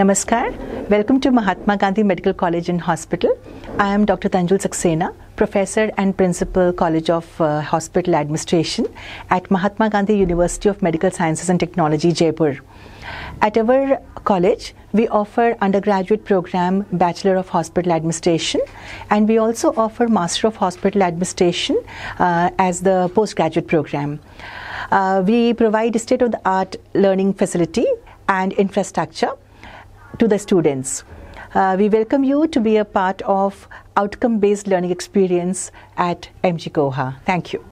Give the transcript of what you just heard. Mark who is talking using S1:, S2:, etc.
S1: Namaskar. Welcome to Mahatma Gandhi Medical College and Hospital. I am Dr. Tanjul Saxena, Professor and Principal College of uh, Hospital Administration at Mahatma Gandhi University of Medical Sciences and Technology, Jaipur. At our college, we offer undergraduate program Bachelor of Hospital Administration and we also offer Master of Hospital Administration uh, as the postgraduate program. Uh, we provide state-of-the-art learning facility and infrastructure to the students. Uh, we welcome you to be a part of outcome-based learning experience at MG Koha. Thank you.